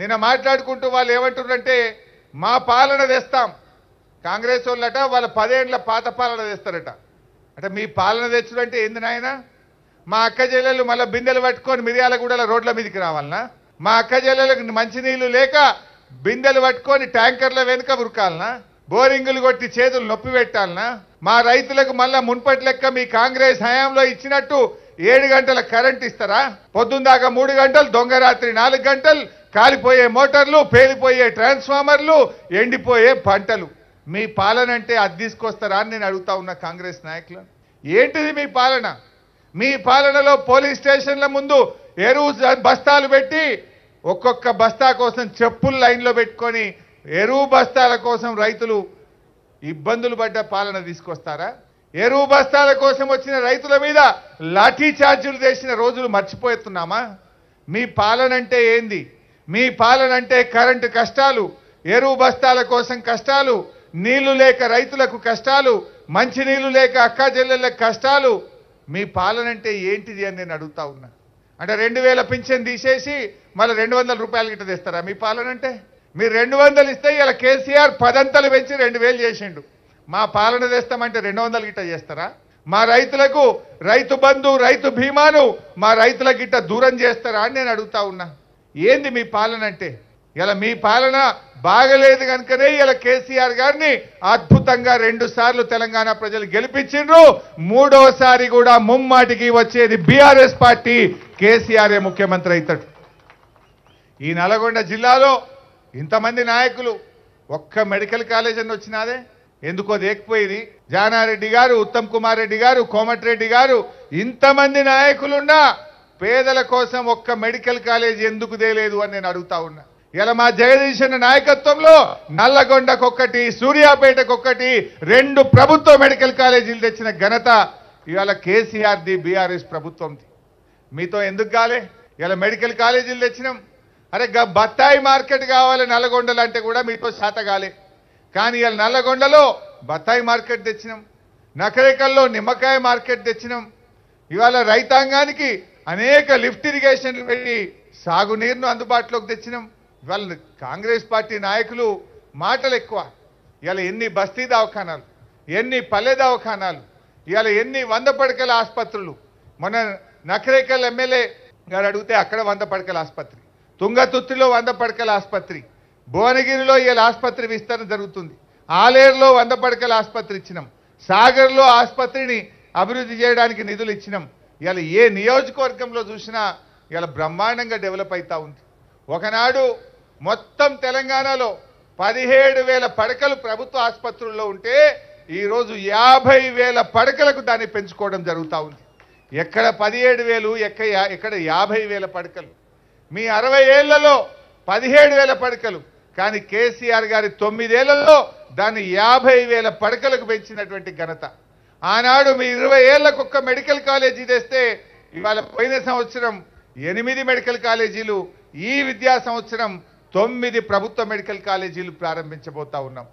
నిన్న మాట్లాడుకుంటూ వాళ్ళు ఏమంటున్నారంటే మా పాలన తెస్తాం కాంగ్రెస్ వాళ్ళట వాళ్ళ పదేండ్ల పాత పాలన తెస్తారట అంటే మీ పాలన తెచ్చుడంటే ఏంది నాయన మా అక్క జల్లెలు మళ్ళీ బిందెలు పట్టుకొని మిరియాలగూడల రోడ్ల మీదకి రావాలనా మా అక్క జల్లెలకు మంచినీళ్ళు లేక బిందెలు పట్టుకొని ట్యాంకర్ల వెనుక ఉరకాలనా బోరింగులు కొట్టి చేతులు నొప్పి పెట్టాలనా మా రైతులకు మళ్ళా మున్పటి లెక్క మీ కాంగ్రెస్ హయాంలో ఇచ్చినట్టు ఏడు గంటల కరెంట్ ఇస్తారా పొద్దున్న దాకా మూడు గంటలు దొంగ రాత్రి నాలుగు గంటలు కాలిపోయే మోటార్లు పేలిపోయే ట్రాన్స్ఫార్మర్లు ఎండిపోయే పంటలు మీ పాలన అంటే అది తీసుకొస్తారా అని నేను అడుగుతా ఉన్న కాంగ్రెస్ నాయకులు ఏంటిది మీ పాలన మీ పాలనలో పోలీస్ స్టేషన్ల ముందు ఎరువు బస్తాలు పెట్టి ఒక్కొక్క బస్తా కోసం చెప్పులు లైన్లో పెట్టుకొని ఎరువు బస్తాల కోసం రైతులు ఇబ్బందులు పడ్డ పాలన తీసుకొస్తారా ఎరువు బస్తాల కోసం వచ్చిన రైతుల మీద లాఠీ ఛార్జీలు చేసిన రోజులు మర్చిపోతున్నామా మీ పాలన అంటే ఏంది మీ పాలన అంటే కరెంటు కష్టాలు ఎరువు బస్తాల కోసం కష్టాలు నీళ్లు లేక రైతులకు కష్టాలు మంచి నీళ్లు లేక అక్కా చెల్లెళ్ళకు కష్టాలు మీ పాలన అంటే ఏంటిది అని నేను అడుగుతా ఉన్నా అంటే రెండు వేల పింఛన్ తీసేసి మళ్ళీ రెండు వందల రూపాయలు గిట్ట తెస్తారా మీ పాలన అంటే మీరు రెండు వందలు ఇస్తే ఇలా కేసీఆర్ పదంతలు పెంచి రెండు వేలు చేసిండు మా పాలన తెస్తామంటే రెండు వందలు గిట్ట చేస్తారా మా రైతులకు రైతు బంధు రైతు బీమాను మా రైతుల గిట్ట దూరం చేస్తారా అని నేను అడుగుతా ఉన్నా ఏంది మీ పాలన అంటే ఇలా మీ పాలన బాగలేదు కనుకనే ఇలా కేసీఆర్ గారిని అద్భుతంగా రెండు సార్లు తెలంగాణ ప్రజలు గెలిపించిండ్రు మూడోసారి కూడా ముమ్మాటికి వచ్చేది బీఆర్ఎస్ పార్టీ కేసీఆరే ముఖ్యమంత్రి అవుతాడు ఈ నల్గొండ జిల్లాలో ఇంతమంది నాయకులు ఒక్క మెడికల్ కాలేజ్ అని వచ్చినాదే ఎందుకో దేకపోయింది జానారెడ్డి గారు ఉత్తమ్ కుమార్ రెడ్డి గారు కోమటిరెడ్డి గారు ఇంతమంది నాయకులున్నా పేదల కోసం ఒక్క మెడికల్ కాలేజీ ఎందుకు దేలేదు అని నేను అడుగుతా ఉన్నా ఇలా మా జగదీశన్ నాయకత్వంలో నల్లగొండకు ఒక్కటి సూర్యాపేటకు ఒక్కటి రెండు ప్రభుత్వ మెడికల్ కాలేజీలు తెచ్చిన ఘనత ఇవాళ కేసీఆర్ది బీఆర్ఎస్ ప్రభుత్వంది మీతో ఎందుకు కాలే ఇలా మెడికల్ కాలేజీలు తెచ్చినాం అరే బత్తాయి మార్కెట్ కావాలి నల్లగొండలు అంటే కూడా మీతో శాత కాలే కానీ ఇలా నల్లగొండలో బత్తాయి మార్కెట్ తెచ్చినాం నకరేకల్లో నిమ్మకాయ మార్కెట్ తెచ్చినాం ఇవాళ రైతాంగానికి అనేక లిఫ్ట్ ఇరిగేషన్లు పెట్టి సాగునీరును అందుబాటులోకి తెచ్చినాం ఇవాళ కాంగ్రెస్ పార్టీ నాయకులు మాటలు ఎక్కువ ఇవాళ ఎన్ని బస్తీ దవాఖానాలు ఎన్ని పల్లె దవాఖానాలు ఇవాళ ఎన్ని వంద పడకల ఆసుపత్రులు మన నకరేకల్ ఎమ్మెల్యే గారు అడిగితే అక్కడ వంద పడకల ఆసుపత్రి తుంగతుర్తిలో వంద పడకల ఆసుపత్రి భువనగిరిలో ఇవాళ ఆసుపత్రి విస్తరణ జరుగుతుంది ఆలేరులో వంద పడకల ఆసుపత్రి ఇచ్చినాం సాగర్లో ఆసుపత్రిని అభివృద్ధి చేయడానికి నిధులు ఇచ్చినాం ఇవాళ ఏ నియోజకవర్గంలో చూసినా ఇవాళ బ్రహ్మాండంగా డెవలప్ అవుతూ ఉంది ఒకనాడు మొత్తం తెలంగాణలో పదిహేడు వేల పడకలు ప్రభుత్వ ఆసుపత్రుల్లో ఉంటే ఈరోజు యాభై వేల పడకలకు దాన్ని పెంచుకోవడం జరుగుతూ ఉంది ఎక్కడ పదిహేడు వేలు ఎక్క ఎక్కడ యాభై వేల పడకలు మీ అరవై ఏళ్లలో పదిహేడు వేల పడకలు కానీ కేసీఆర్ గారి తొమ్మిదేళ్లలో దాన్ని యాభై వేల పడకలకు పెంచినటువంటి ఘనత ఆనాడు మీ ఇరవై ఏళ్లకు ఒక్క మెడికల్ కాలేజీ తెస్తే ఇవాళ పోయిన సంవత్సరం ఎనిమిది మెడికల్ కాలేజీలు ఈ విద్యా సంవత్సరం తొమ్మిది ప్రభుత్వ మెడికల్ కాలేజీలు ప్రారంభించబోతా ఉన్నాం